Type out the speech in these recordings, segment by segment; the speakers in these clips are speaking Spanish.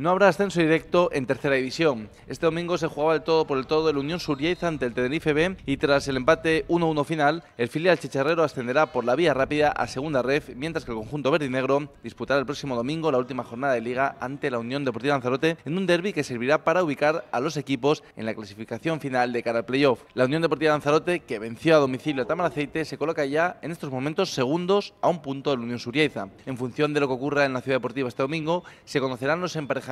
No habrá ascenso directo en tercera división. Este domingo se jugaba el todo por el todo la Unión Surieza ante el Tenerife B y tras el empate 1-1 final, el filial chicharrero ascenderá por la vía rápida a segunda ref, mientras que el conjunto verde y negro disputará el próximo domingo la última jornada de liga ante la Unión Deportiva Lanzarote en un derby que servirá para ubicar a los equipos en la clasificación final de cara al playoff. La Unión Deportiva Lanzarote, que venció a domicilio a Aceite, se coloca ya en estos momentos segundos a un punto de la Unión Surieza. En función de lo que ocurra en la ciudad deportiva este domingo, se conocerán los emparejados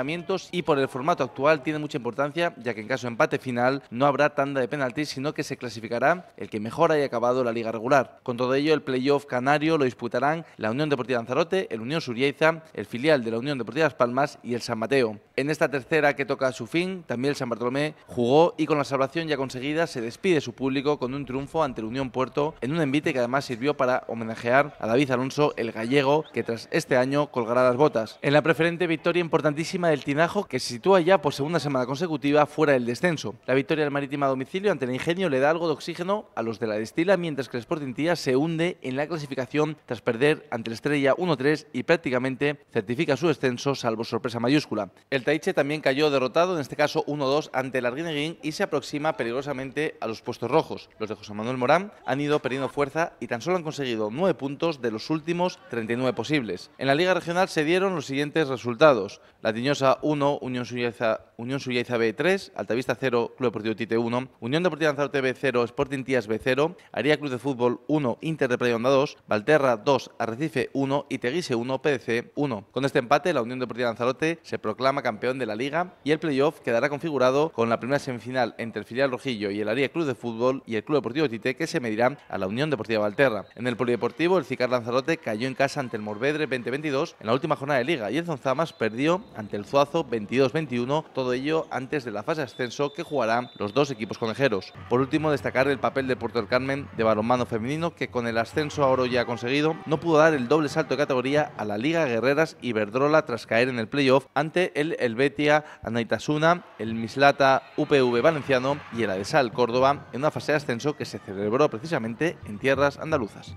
y por el formato actual tiene mucha importancia, ya que en caso de empate final no habrá tanda de penaltis, sino que se clasificará el que mejor haya acabado la liga regular. Con todo ello, el playoff canario lo disputarán la Unión Deportiva Lanzarote, el Unión Surieza, el filial de la Unión Deportiva Las Palmas y el San Mateo. En esta tercera que toca su fin, también el San Bartolomé jugó y con la salvación ya conseguida se despide su público con un triunfo ante el Unión Puerto en un envite que además sirvió para homenajear a David Alonso, el gallego, que tras este año colgará las botas. En la preferente victoria importantísima del Tinajo, que se sitúa ya por segunda semana consecutiva fuera del descenso. La victoria del Marítima a domicilio ante el Ingenio le da algo de oxígeno a los de la Destila, mientras que el Sporting Tía se hunde en la clasificación tras perder ante la Estrella 1-3 y prácticamente certifica su descenso, salvo sorpresa mayúscula. El Taiche también cayó derrotado, en este caso 1-2 ante el Arguineguín y se aproxima peligrosamente a los puestos rojos. Los de José Manuel Morán han ido perdiendo fuerza y tan solo han conseguido 9 puntos de los últimos 39 posibles. En la Liga Regional se dieron los siguientes resultados. La Unión Suyaiza, B 3, Altavista 0, Club Deportivo Tite 1, Unión Deportiva Lanzarote B 0, Sporting Tías B 0, Aria Club de Fútbol 1, Inter de 2, Valterra 2, Arrecife 1 y Teguise 1, PDC 1. Con este empate, la Unión Deportiva Lanzarote se proclama campeón de la liga y el playoff quedará configurado con la primera semifinal entre el filial rojillo y el Aria Club de Fútbol y el Club Deportivo Tite que se medirán a la Unión Deportiva Valterra. En el Polideportivo, el Cicar Lanzarote cayó en casa ante el Morvedre 2022 en la última jornada de liga y el Zonzamas perdió ante el Zuazo 22-21, todo ello antes de la fase de ascenso que jugarán los dos equipos conejeros. Por último, destacar el papel de Puerto del Carmen de balonmano femenino que con el ascenso a oro ya conseguido no pudo dar el doble salto de categoría a la Liga Guerreras y Verdrola tras caer en el playoff ante el Helvetia Anaitasuna, el Mislata UPV Valenciano y el Adesal Córdoba en una fase de ascenso que se celebró precisamente en tierras andaluzas.